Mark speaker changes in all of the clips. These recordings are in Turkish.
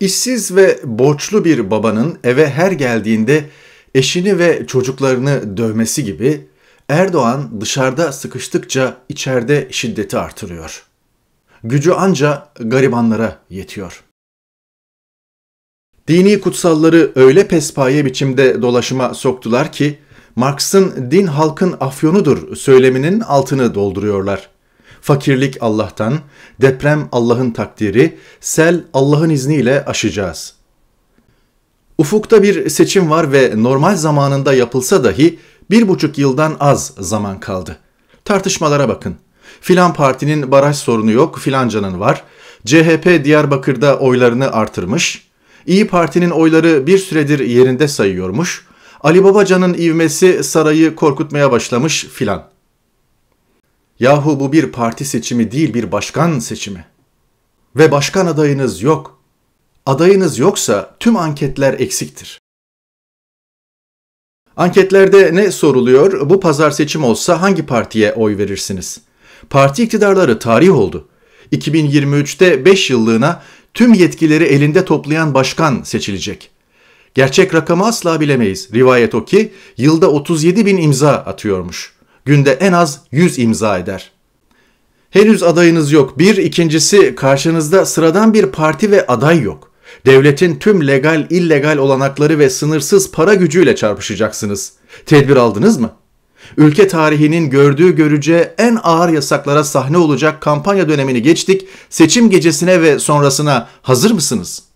Speaker 1: İşsiz ve borçlu bir babanın eve her geldiğinde eşini ve çocuklarını dövmesi gibi Erdoğan dışarıda sıkıştıkça içeride şiddeti artırıyor. Gücü anca garibanlara yetiyor. Dini kutsalları öyle pespaye biçimde dolaşıma soktular ki Marx'ın din halkın afyonudur söyleminin altını dolduruyorlar fakirlik Allah'tan, deprem Allah'ın takdiri, sel Allah'ın izniyle aşacağız. Ufukta bir seçim var ve normal zamanında yapılsa dahi bir buçuk yıldan az zaman kaldı. Tartışmalara bakın. Filan partinin baraj sorunu yok, filancanın var. CHP Diyarbakır'da oylarını artırmış. İyi Parti'nin oyları bir süredir yerinde sayıyormuş. Ali Babacan'ın ivmesi sarayı korkutmaya başlamış filan. Yahu bu bir parti seçimi değil bir başkan seçimi. Ve başkan adayınız yok. Adayınız yoksa tüm anketler eksiktir. Anketlerde ne soruluyor? Bu pazar seçim olsa hangi partiye oy verirsiniz? Parti iktidarları tarih oldu. 2023'te 5 yıllığına tüm yetkileri elinde toplayan başkan seçilecek. Gerçek rakamı asla bilemeyiz. Rivayet o ki yılda 37 bin imza atıyormuş.'' günde en az 100 imza eder. Henüz adayınız yok. Bir ikincisi karşınızda sıradan bir parti ve aday yok. Devletin tüm legal, illegal olanakları ve sınırsız para gücüyle çarpışacaksınız. Tedbir aldınız mı? Ülke tarihinin gördüğü görece en ağır yasaklara sahne olacak kampanya dönemini geçtik. Seçim gecesine ve sonrasına hazır mısınız?''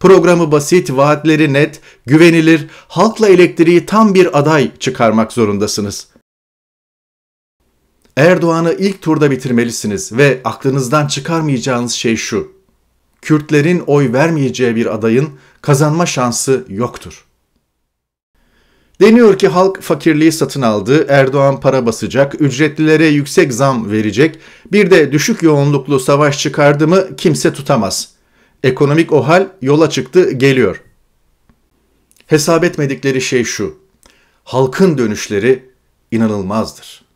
Speaker 1: Programı basit, vaatleri net, güvenilir, halkla elektriği tam bir aday çıkarmak zorundasınız. Erdoğan'ı ilk turda bitirmelisiniz ve aklınızdan çıkarmayacağınız şey şu. Kürtlerin oy vermeyeceği bir adayın kazanma şansı yoktur. Deniyor ki halk fakirliği satın aldı, Erdoğan para basacak, ücretlilere yüksek zam verecek, bir de düşük yoğunluklu savaş çıkardı mı kimse tutamaz.'' Ekonomik o hal yola çıktı geliyor. Hesap etmedikleri şey şu. Halkın dönüşleri inanılmazdır.''